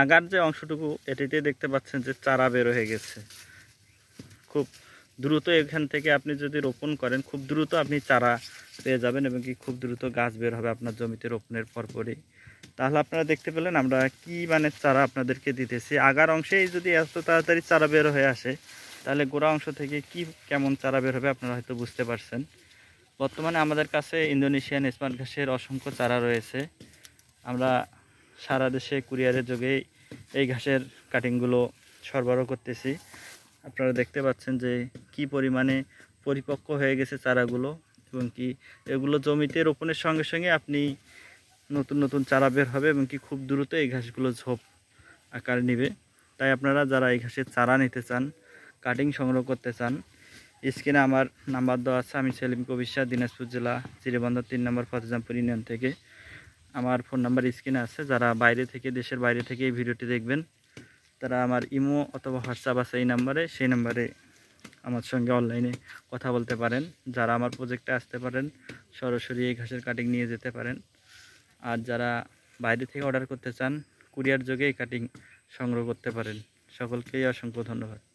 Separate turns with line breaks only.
agar যে অংশটুকু এটিতে দেখতে পাচ্ছেন যে চারা বের হয়ে গেছে খুব দ্রুত এখান থেকে আপনি যদি রোপণ করেন খুব দ্রুত আপনি চারা পেয়ে যাবেন এবং কি খুব দ্রুত গাছ বের হবে আপনার জমিতে রোপণের পরপরই তাহলে আপনারা দেখতে পেলেন আমরা কি মানে চারা আপনাদেরকে দিতেছি আগার অংশেই যদি এত তাড়াতাড়ি চারা বের হয়ে আসে তাহলে গোড়া অংশ থেকে কি কেমন চারা বের হবে আপনারা হয়তো বুঝতে পারছেন বর্তমানে আমাদের কাছে ইন্দোনেশিয়ান স্মার্ট ঘাসের অসংখ্য চারা রয়েছে আমরা সারা দেশে কুরিয়ারের যোগে এই ঘাসের কাটিংগুলো সরবরাহ করতেছি আপনারা দেখতে পাচ্ছেন যে কি পরিমাণে পরিপক্ক হয়ে গেছে চারাগুলো এবং কি এগুলো জমিতে রোপণের সঙ্গে সঙ্গে আপনি নতুন নতুন চারা বের হবে এবং কি খুব দ্রুত এই ঘাসগুলো ঝোপ আকার নেবে তাই আপনারা যারা এই ঘাসের চারা নিতে চান কাটিং সংগ্রহ করতে চান স্ক্রিনে আমার নাম্বার দেওয়া আছে আমি সেলিম কবিশা দিনাজপুর জেলা চিরেবন্দর তিন নম্বর ফতেজামপুর ইউনিয়ন থেকে আমার ফোন নাম্বার স্ক্রিনে আছে যারা বাইরে থেকে দেশের বাইরে থেকে এই ভিডিওটি দেখবেন তারা আমার ইমো অথবা হোয়াটসঅ্যাপ আছে এই নাম্বারে সেই নাম্বারে আমার সঙ্গে অনলাইনে কথা বলতে পারেন যারা আমার প্রজেক্টে আসতে পারেন সরাসরি এই ঘাসের কাটিং নিয়ে যেতে পারেন আর যারা বাইরে থেকে অর্ডার করতে চান কুরিয়ার যোগে এই কাটিং সংগ্রহ করতে পারেন সকলকেই অসংখ্য ধন্যবাদ